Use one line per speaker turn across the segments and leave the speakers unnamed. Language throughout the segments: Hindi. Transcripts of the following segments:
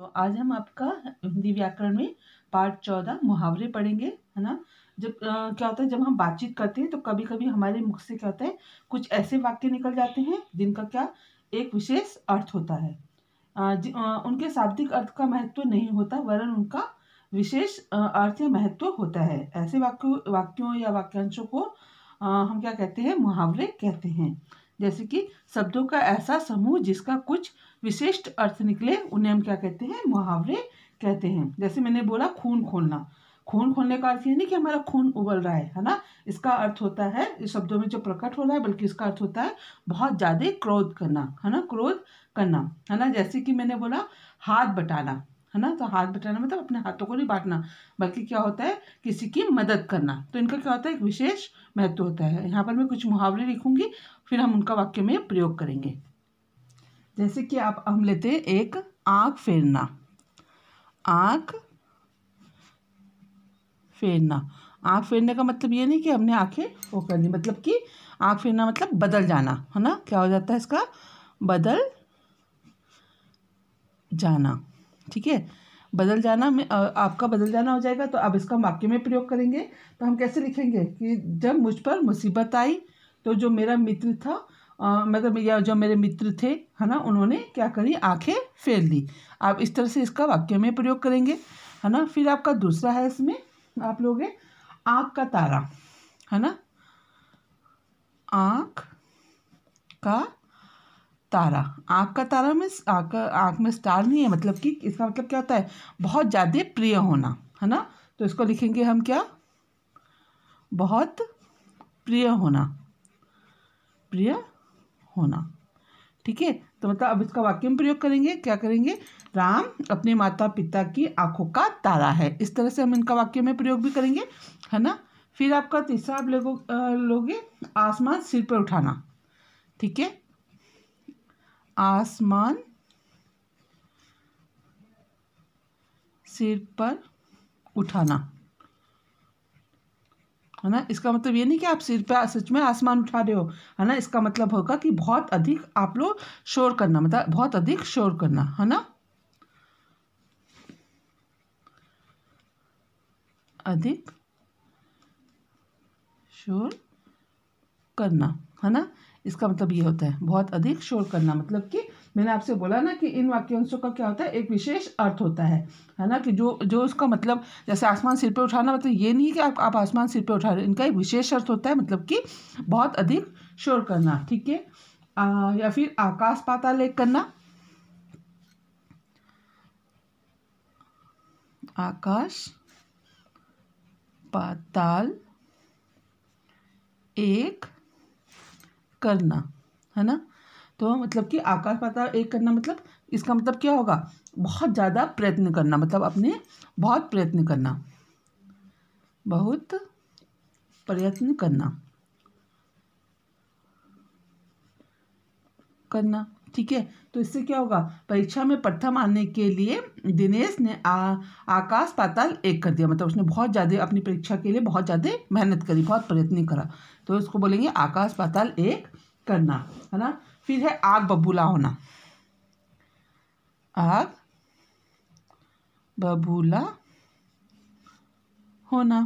तो आज हम आपका हिंदी व्याकरण में पार्ट चौदह मुहावरे पढ़ेंगे है ना जब आ, क्या होता है जब हम बातचीत करते हैं तो कभी कभी हमारे मुख से क्या होता है कुछ ऐसे वाक्य निकल जाते हैं जिनका क्या एक विशेष अर्थ होता है आ, ज, आ, उनके शाब्दिक अर्थ का महत्व नहीं होता वरन उनका विशेष अर्थ या महत्व होता है ऐसे वाक्यों वाक्यों या वाक्यांशों को आ, हम क्या कहते हैं मुहावरे कहते हैं जैसे कि शब्दों का ऐसा समूह जिसका कुछ विशिष्ट अर्थ निकले उन्हें हम क्या कहते हैं मुहावरे कहते हैं जैसे मैंने बोला खून खोलना खून खोलने का अर्थ ये नहीं कि हमारा खून उबल रहा है है ना इसका अर्थ होता है इस शब्दों में जो प्रकट हो रहा है बल्कि इसका अर्थ होता है बहुत ज़्यादा क्रोध करना है ना क्रोध करना है ना जैसे कि मैंने बोला हाथ बटाना है ना तो हाथ बटाना मतलब अपने हाथों को नहीं बांटना बल्कि क्या होता है किसी की मदद करना तो इनका क्या होता है एक विशेष महत्व होता है यहाँ पर मैं कुछ मुहावरे लिखूंगी फिर हम उनका वाक्य में प्रयोग करेंगे जैसे कि आप हम लेते हैं एक आँख फेरना आँख फेरना आँख फेरने का मतलब ये नहीं कि हमने आँखें वो कर दी मतलब कि आँख फेरना मतलब बदल जाना है ना क्या हो जाता है इसका बदल जाना ठीक है बदल जाना में आपका बदल जाना हो जाएगा तो अब इसका वाक्य में प्रयोग करेंगे तो हम कैसे लिखेंगे कि जब मुझ पर मुसीबत आई तो जो मेरा मित्र था आ, मतलब या जो मेरे मित्र थे है ना उन्होंने क्या करी आंखें फेर दी आप इस तरह से इसका वाक्य में प्रयोग करेंगे है ना फिर आपका दूसरा है इसमें आप लोग आँख का तारा है ना आँख का तारा आँख का तारा में आँख आँख में स्टार नहीं है मतलब कि इसका मतलब क्या होता है बहुत ज़्यादा प्रिय होना है ना तो इसको लिखेंगे हम क्या बहुत प्रिय होना प्रिय होना ठीक है तो मतलब अब इसका वाक्य में प्रयोग करेंगे क्या करेंगे राम अपने माता पिता की आंखों का तारा है इस तरह से हम इनका वाक्य में प्रयोग भी करेंगे है ना फिर आपका तीसरा आप लोगों लोगे आसमान सिर पर उठाना ठीक है आसमान सिर पर उठाना है ना इसका मतलब ये नहीं कि आप सिर पर सच में आसमान उठा रहे हो है ना इसका मतलब होगा कि बहुत अधिक आप लोग शोर करना मतलब बहुत अधिक शोर करना है ना अधिक शोर करना है ना इसका मतलब ये होता है बहुत अधिक शोर करना मतलब कि मैंने आपसे बोला ना कि इन वाक्यांशों का क्या होता है एक विशेष अर्थ होता है है ना कि जो जो उसका मतलब जैसे आसमान सिर पर उठाना मतलब ये नहीं कि आप आप आसमान सिर पर उठा रहे इनका एक विशेष अर्थ होता है मतलब कि बहुत अधिक शोर करना ठीक है या फिर आकाश पाताल एक करना आकाश पाताल एक करना है ना तो मतलब कि आकार पाता एक करना मतलब इसका मतलब क्या होगा बहुत ज़्यादा प्रयत्न करना मतलब अपने बहुत प्रयत्न करना बहुत प्रयत्न करना करना ठीक है तो इससे क्या होगा परीक्षा में प्रथम आने के लिए दिनेश ने आ, आकाश पाताल एक कर दिया मतलब उसने बहुत ज़्यादा अपनी परीक्षा के लिए बहुत ज़्यादा मेहनत करी बहुत प्रयत्न करा तो इसको बोलेंगे आकाश पाताल एक करना है ना फिर है आग बबूला होना आग बबूला होना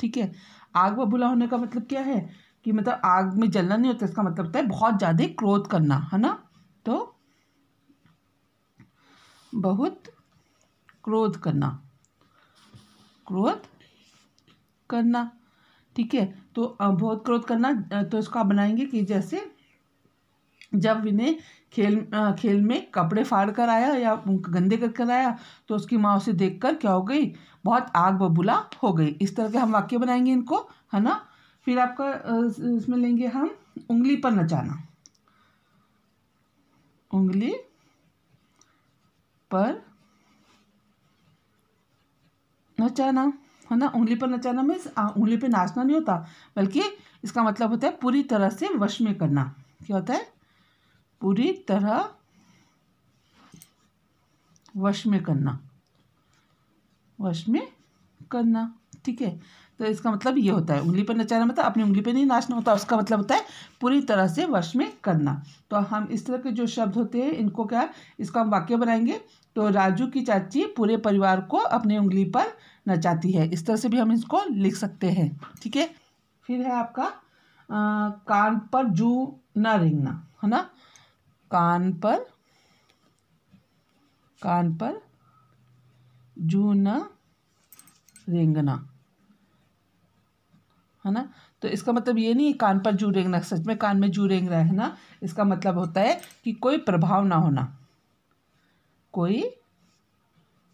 ठीक है आग बबूला होने का मतलब क्या है कि मतलब आग में जलना नहीं होता इसका मतलब होता है बहुत ज़्यादा क्रोध करना है ना तो बहुत क्रोध करना क्रोध करना ठीक है तो बहुत क्रोध करना तो इसको आप बनाएंगे कि जैसे जब विनय खेल खेल में कपड़े फाड़ कर आया या गंदे कर कर आया तो उसकी माँ उसे देख कर क्या हो गई बहुत आग बबूला हो गई इस तरह के हम वाक्य बनाएंगे इनको है ना फिर आपका इसमें लेंगे हम उंगली पर नचाना उंगली पर नचाना है ना उंगली पर नचाना मीन्स उंगली पे नाचना नहीं होता बल्कि इसका मतलब होता है पूरी तरह से वश में करना क्या होता है पूरी तरह वश में करना वश में करना ठीक है तो इसका मतलब ये होता है उंगली पर नचाना मतलब अपनी उंगली पर नहीं नाचना होता उसका मतलब होता है पूरी तरह से वश में करना तो हम इस तरह के जो शब्द होते हैं इनको क्या इसका हम वाक्य बनाएंगे तो राजू की चाची पूरे परिवार को अपनी उंगली पर नचाती है इस तरह से भी हम इसको लिख सकते हैं ठीक है फिर है आपका आ, कान पर जू न रेंगना है ना कान पर कान पर जू न रेंगना है ना तो इसका मतलब ये नहीं कान पर जू रेंगना सच में कान में जू रेंग रहा है ना इसका मतलब होता है कि कोई प्रभाव ना होना कोई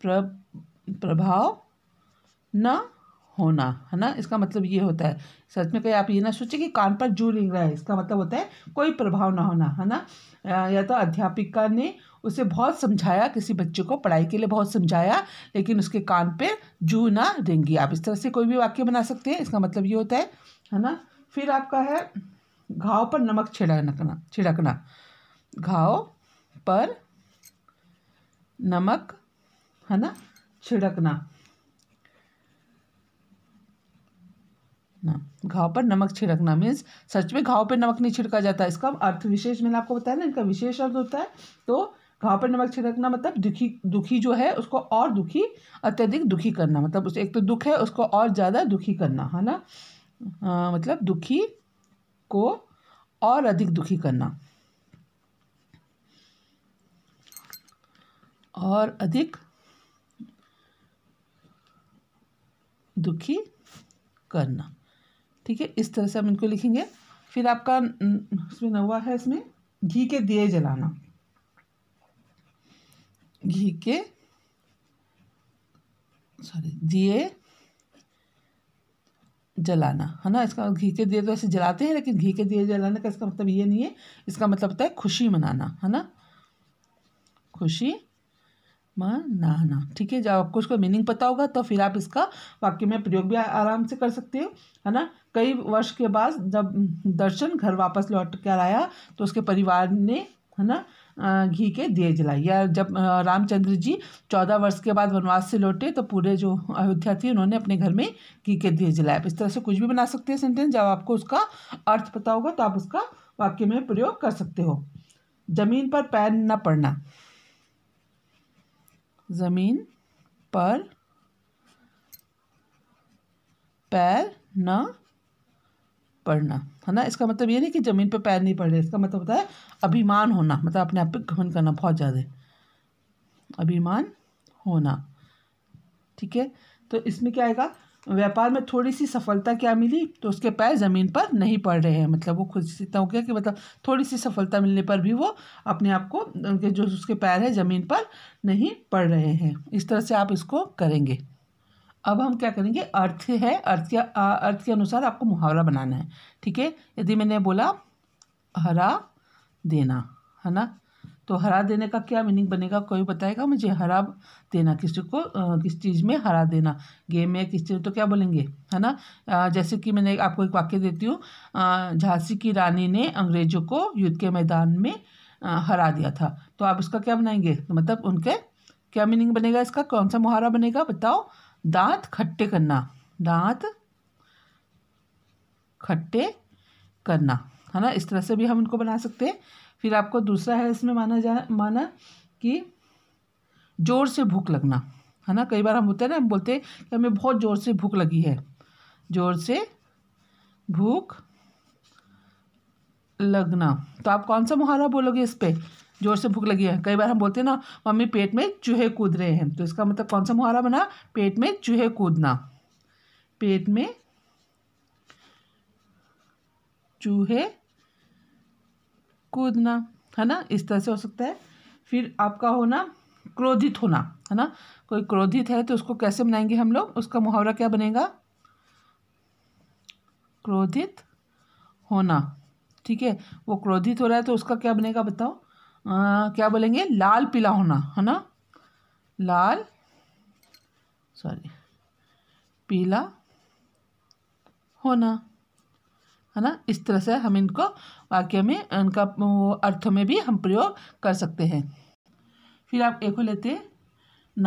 प्र, प्रभाव ना होना है ना इसका मतलब ये होता है सच में कहीं आप ये ना सोचे कि कान पर जू रेंग रहा है इसका मतलब होता है कोई प्रभाव ना होना है ना या तो अध्यापिका ने उसे बहुत समझाया किसी बच्चे को पढ़ाई के लिए बहुत समझाया लेकिन उसके कान पे जू ना रेंगी आप इस तरह से कोई भी वाक्य बना सकते हैं इसका मतलब ये होता है है ना फिर आपका है घाव पर नमक छिड़कना छिड़कना घाव पर नमक है ना छिड़कना घाव पर नमक छिड़कना मीन्स सच में घाव पर नमक नहीं छिड़का जाता इसका अर्थ विशेष मैंने आपको बताया ना इनका विशेष अर्थ होता है तो घाव पर नमक छिड़कना मतलब दुखी दुखी जो है उसको और दुखी अत्यधिक दुखी करना मतलब उसे एक तो दुख है उसको और ज़्यादा दुखी करना है ना आ, मतलब दुखी को और अधिक दुखी करना और अधिक दुखी करना ठीक है इस तरह से हम इनको लिखेंगे फिर आपका इसमें नवा है इसमें घी के दिए जलाना घी के सॉरी दिए जलाना है ना इसका घी के दिए तो ऐसे जलाते हैं लेकिन घी के दिए जलाने का इसका मतलब ये नहीं है इसका मतलब होता है खुशी मनाना है ना खुशी मनाना ठीक है जब आपको इसका मीनिंग पता होगा तो फिर आप इसका वाक्य में प्रयोग भी आराम से कर सकते हो है ना कई वर्ष के बाद जब दर्शन घर वापस लौट कर आया तो उसके परिवार ने है ना घी के दिए जलाए या जब रामचंद्र जी चौदह वर्ष के बाद वनवास से लौटे तो पूरे जो अयोध्या थी उन्होंने अपने घर में घी के दिए जलाए इस तरह से कुछ भी बना सकते हैं सेंटेंस जब आपको उसका अर्थ पता होगा तो आप उसका वाक्य में प्रयोग कर सकते हो जमीन पर पैर न पड़ना जमीन पर पैर न पढ़ना है ना इसका मतलब ये नहीं कि ज़मीन पे पैर नहीं पड़ रहे इसका मतलब होता है अभिमान होना मतलब अपने आप पे घमन करना बहुत ज़्यादा अभिमान होना ठीक है तो इसमें क्या आएगा व्यापार में थोड़ी सी सफलता क्या मिली तो उसके पैर ज़मीन पर नहीं पड़ रहे हैं मतलब वो खुद इतना हो गया कि मतलब थोड़ी सी सफलता मिलने पर भी वो अपने आप को उनके जो उसके पैर है ज़मीन पर नहीं पड़ रहे हैं इस तरह से आप इसको करेंगे अब हम क्या करेंगे अर्थ है अर्थ के अर्थ के अनुसार आपको मुहावरा बनाना है ठीक है यदि मैंने बोला हरा देना है ना तो हरा देने का क्या मीनिंग बनेगा कोई बताएगा मुझे हरा देना किसी को किस चीज़ में हरा देना गेम में किस चीज़ तो क्या बोलेंगे है ना जैसे कि मैंने आपको एक वाक्य देती हूँ झांसी की रानी ने अंग्रेजों को युद्ध के मैदान में हरा दिया था तो आप इसका क्या बनाएंगे तो मतलब उनके क्या मीनिंग बनेगा इसका कौन सा मुहारा बनेगा बताओ दांत खट्टे करना दांत खट्टे करना है ना इस तरह से भी हम इनको बना सकते हैं फिर आपको दूसरा है इसमें माना जा माना कि ज़ोर से भूख लगना है ना कई बार हम होते हैं ना हम बोलते हैं कि हमें बहुत ज़ोर से भूख लगी है ज़ोर से भूख लगना तो आप कौन सा मुहावरा बोलोगे इस पर जोर से भूख लगी है कई बार हम बोलते हैं ना मम्मी पेट में चूहे कूद रहे हैं तो इसका मतलब कौन सा मुहावरा बना पेट में चूहे कूदना पेट में चूहे कूदना है ना इस तरह से हो सकता है फिर आपका होना क्रोधित होना है ना कोई क्रोधित है तो उसको कैसे बनाएंगे हम लोग उसका मुहावरा क्या बनेगा क्रोधित होना ठीक है वो क्रोधित हो रहा है तो उसका क्या बनेगा बताओ आ, क्या बोलेंगे लाल पीला होना है ना लाल सॉरी पीला होना है ना इस तरह से हम इनको वाक्य में इनका अर्थ में भी हम प्रयोग कर सकते हैं फिर आप एक लेते हैं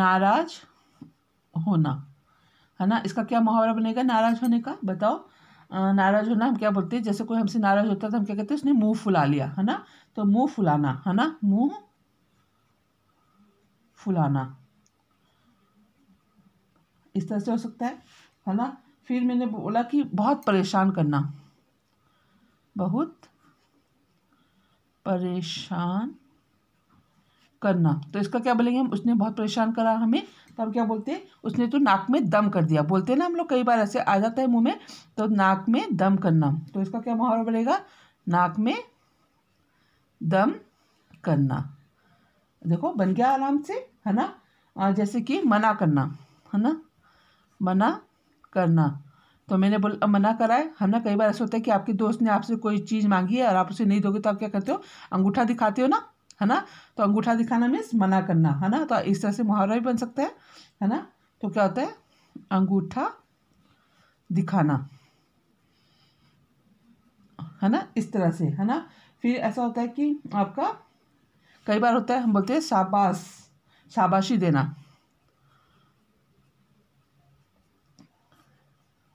नाराज होना है ना इसका क्या मुहावरा बनेगा नाराज होने का बताओ नाराज़ होना हम क्या बोलते हैं जैसे कोई हमसे नाराज़ होता है तो हम क्या कहते हैं उसने मुंह फुला लिया है ना तो मुंह फुलाना है ना मुंह फुलाना इस तरह से हो सकता है है ना फिर मैंने बोला कि बहुत परेशान करना बहुत परेशान करना तो इसका क्या बोलेंगे हम उसने बहुत परेशान करा हमें तो हम क्या बोलते हैं उसने तो नाक में दम कर दिया बोलते हैं ना हम लोग कई बार ऐसे आ जाता है मुंह में तो नाक में दम करना तो इसका क्या मुहावरा बनेगा नाक में दम करना देखो बन गया आराम से है ना जैसे कि मना करना है ना मना करना तो मैंने बोल मना करा है हमने ना कई बार ऐसा होता है कि आपके दोस्त ने आपसे कोई चीज़ मांगी है और आप उसे नहीं दोगे तो आप क्या करते हो अंगूठा दिखाते हो ना है ना तो अंगूठा दिखाना मीन्स मना करना है ना तो इस तरह से मुहावरा भी बन सकते हैं है ना तो क्या होता है अंगूठा दिखाना है ना इस तरह से है ना फिर ऐसा होता है कि आपका कई बार होता है हम बोलते हैं शाबाश शाबाशी देना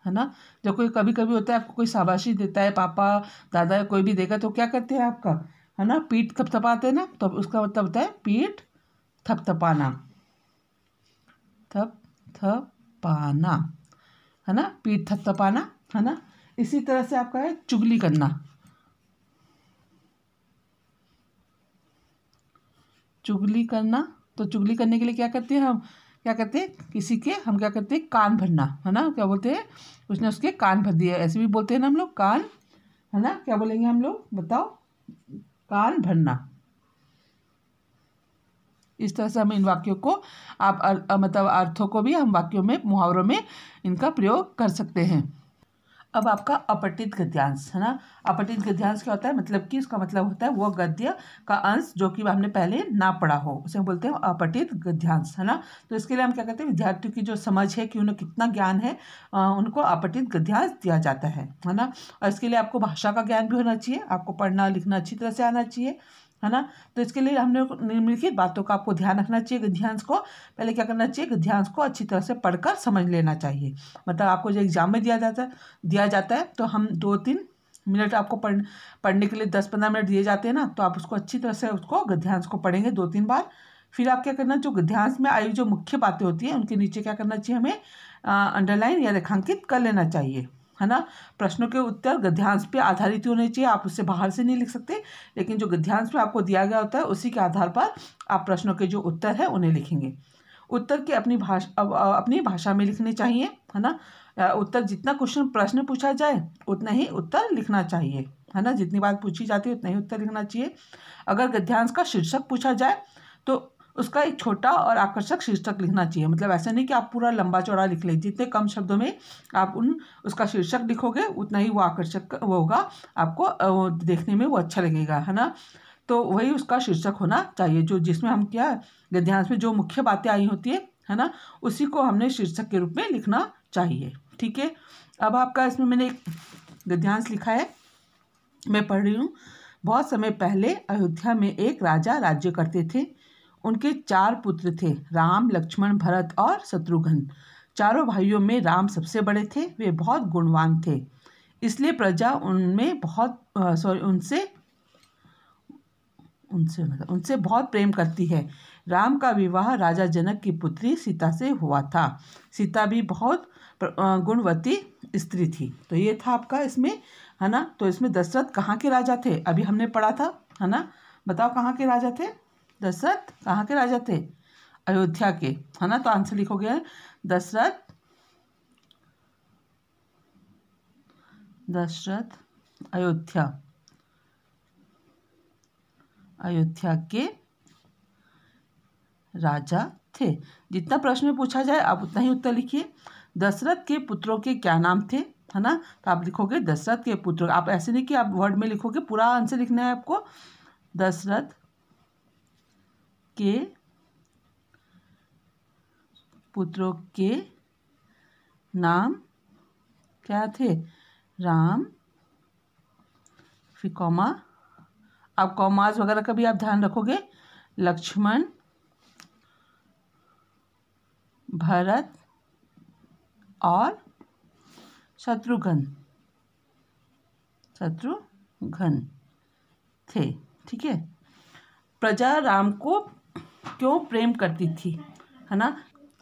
है ना जब कोई कभी कभी होता है आपको कोई शाबाशी देता है पापा दादा कोई भी देगा तो क्या करते हैं आपका है ना पीठ थपथपाते हैं ना तो उसका मतलब होता है पीठ थपथपाना थप थपाना है ना पीठ थपथपाना है ना इसी तरह से आपका है चुगली करना चुगली करना तो चुगली करने के लिए क्या करते हैं हम क्या करते हैं किसी के हम क्या करते हैं कान भरना है ना क्या बोलते हैं उसने उसके कान भर दिए ऐसे भी बोलते हैं ना हम लोग कान है ना क्या बोलेंगे हम लोग बताओ कान भरना इस तरह से हम इन वाक्यों को आप अर, मतलब अर्थों को भी हम वाक्यों में मुहावरों में इनका प्रयोग कर सकते हैं अब आपका अपटित गद्यांश है ना अपटित गद्यांश क्या होता है मतलब कि उसका मतलब होता है वो गद्य का अंश जो कि हमने पहले ना पढ़ा हो उसे हम बोलते हैं अपटित गद्यांश है ना तो इसके लिए हम क्या कहते हैं विद्यार्थियों की जो समझ है कि उन्हें कितना ज्ञान है आ, उनको अपटित गद्यांश दिया जाता है है ना और इसके लिए आपको भाषा का ज्ञान भी होना चाहिए आपको पढ़ना लिखना अच्छी तरह से आना चाहिए है ना तो इसके लिए हमने निम्नलिखित बातों का आपको ध्यान रखना चाहिए गद्यांश को पहले क्या करना चाहिए गद्यांश को अच्छी तरह से पढ़कर समझ लेना चाहिए मतलब आपको जो एग्जाम में दिया जाता है दिया जाता है तो हम दो तीन मिनट आपको पढ़ पढ़ने के लिए दस पंद्रह मिनट दिए जाते हैं ना तो आप उसको अच्छी तरह से उसको गद्यांश को पढ़ेंगे दो तीन बार फिर आप क्या करना जो गद्यांश में आई जो मुख्य बातें होती हैं उनके नीचे क्या करना चाहिए हमें अंडरलाइन या रेखांकित कर लेना चाहिए है ना प्रश्नों के उत्तर गद्यांश पे आधारित होने चाहिए आप उससे बाहर से नहीं लिख सकते लेकिन जो गद्यांश पे आपको दिया गया होता है उसी के आधार पर आप प्रश्नों के जो उत्तर है उन्हें लिखेंगे उत्तर के अपनी भाषा अपनी भाषा में लिखने चाहिए है ना उत्तर जितना क्वेश्चन प्रश्न पूछा जाए उतना ही उत्तर लिखना चाहिए है ना जितनी बात पूछी जाती है उतना ही उत्तर लिखना चाहिए अगर गद्यांश का शीर्षक पूछा जाए तो उसका एक छोटा और आकर्षक शीर्षक लिखना चाहिए मतलब ऐसा नहीं कि आप पूरा लंबा चौड़ा लिख लें जितने कम शब्दों में आप उन उसका शीर्षक लिखोगे उतना ही वो आकर्षक वो होगा आपको देखने में वो अच्छा लगेगा है ना तो वही उसका शीर्षक होना चाहिए जो जिसमें हम क्या गद्यांश में जो मुख्य बातें आई होती है है ना उसी को हमने शीर्षक के रूप में लिखना चाहिए ठीक है अब आपका इसमें मैंने एक गद्यांश लिखा है मैं पढ़ रही हूँ बहुत समय पहले अयोध्या में एक राजा राज्य करते थे उनके चार पुत्र थे राम लक्ष्मण भरत और शत्रुघ्न चारों भाइयों में राम सबसे बड़े थे वे बहुत गुणवान थे इसलिए प्रजा उनमें बहुत सॉरी उनसे उनसे मतलब उनसे बहुत प्रेम करती है राम का विवाह राजा जनक की पुत्री सीता से हुआ था सीता भी बहुत गुणवती स्त्री थी तो ये था आपका इसमें है ना तो इसमें दशरथ कहाँ के राजा थे अभी हमने पढ़ा था है ना बताओ कहाँ के राजा थे दशरथ कहाँ के राजा थे अयोध्या के है ना तो आंसर लिखोगे दशरथ दशरथ अयोध्या अयोध्या के राजा थे जितना प्रश्न में पूछा जाए आप उतना ही उत्तर लिखिए दशरथ के पुत्रों के क्या नाम थे है ना तो आप लिखोगे दशरथ के पुत्र आप ऐसे नहीं कि आप वर्ड में लिखोगे पूरा आंसर लिखना है आपको दशरथ के पुत्रों के नाम क्या थे राम फिर कौमा अब कौमाज वगैरह का भी आप ध्यान रखोगे लक्ष्मण भरत और शत्रुघ्न शत्रुघ्न थे ठीक है प्रजा राम को क्यों प्रेम करती थी है ना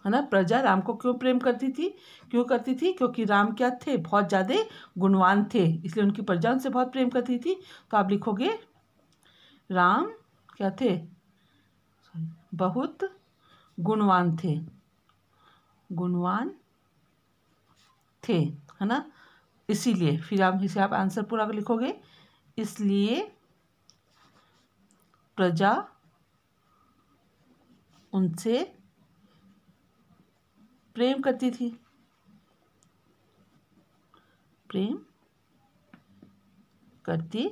है ना प्रजा राम को क्यों प्रेम करती थी क्यों करती थी क्योंकि राम क्या थे बहुत ज़्यादा गुणवान थे इसलिए उनकी प्रजा उनसे बहुत प्रेम करती थी तो आप लिखोगे राम क्या थे बहुत गुणवान थे गुणवान थे है ना इसीलिए फिर आप इसे आप आंसर पूरा लिखोगे इसलिए प्रजा उनसे प्रेम करती थी प्रेम करती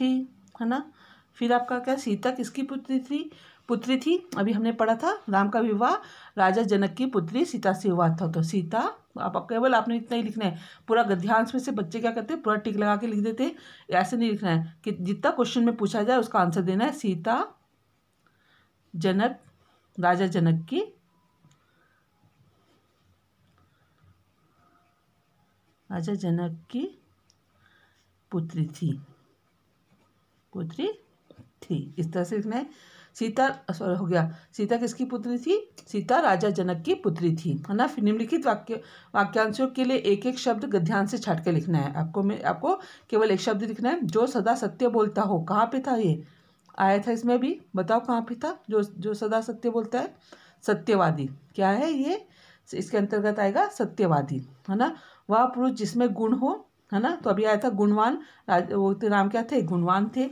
थी है ना फिर आपका क्या सीता किसकी पुत्री थी पुत्री थी अभी हमने पढ़ा था राम का विवाह राजा जनक की पुत्री सीता से हुआ था तो सीता आप केवल आपने इतना ही लिखना है पूरा गद्यांश में से बच्चे क्या करते हैं पूरा टिक लगा के लिख देते हैं ऐसे नहीं लिखना है कि जितना क्वेश्चन में पूछा जाए उसका आंसर देना है सीता जनक राजा जनक की राजा जनक की पुत्री थी पुत्री थी इस तरह से इसमें सीता सॉरी हो गया सीता किसकी पुत्री थी सीता राजा जनक की पुत्री थी है ना निम्नलिखित वाक्य वाक्यांशों के लिए एक एक शब्द गध्यान से छाट के लिखना है आपको मैं आपको केवल एक शब्द लिखना है जो सदा सत्य बोलता हो कहाँ पे था ये आया था इसमें भी बताओ कहाँ पे था जो जो सदा सत्य बोलता है सत्यवादी क्या है ये इसके अंतर्गत आएगा सत्यवादी है ना वह पुरुष जिसमें गुण हो है ना तो अभी आया था गुणवान वो तो नाम क्या थे गुणवान थे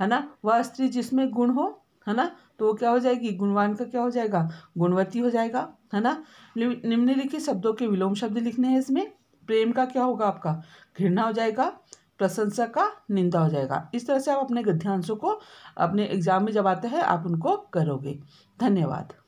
है ना वह स्त्री जिसमें गुण हो है ना तो वो क्या हो जाएगी गुणवान का क्या हो जाएगा गुणवती हो जाएगा है ना निम्नलिखित शब्दों के विलोम शब्द लिखने हैं इसमें प्रेम का क्या होगा आपका घृणा हो जाएगा प्रशंसा का निंदा हो जाएगा इस तरह से आप अपने गद्यांशों को अपने एग्जाम में जब आते हैं आप उनको करोगे धन्यवाद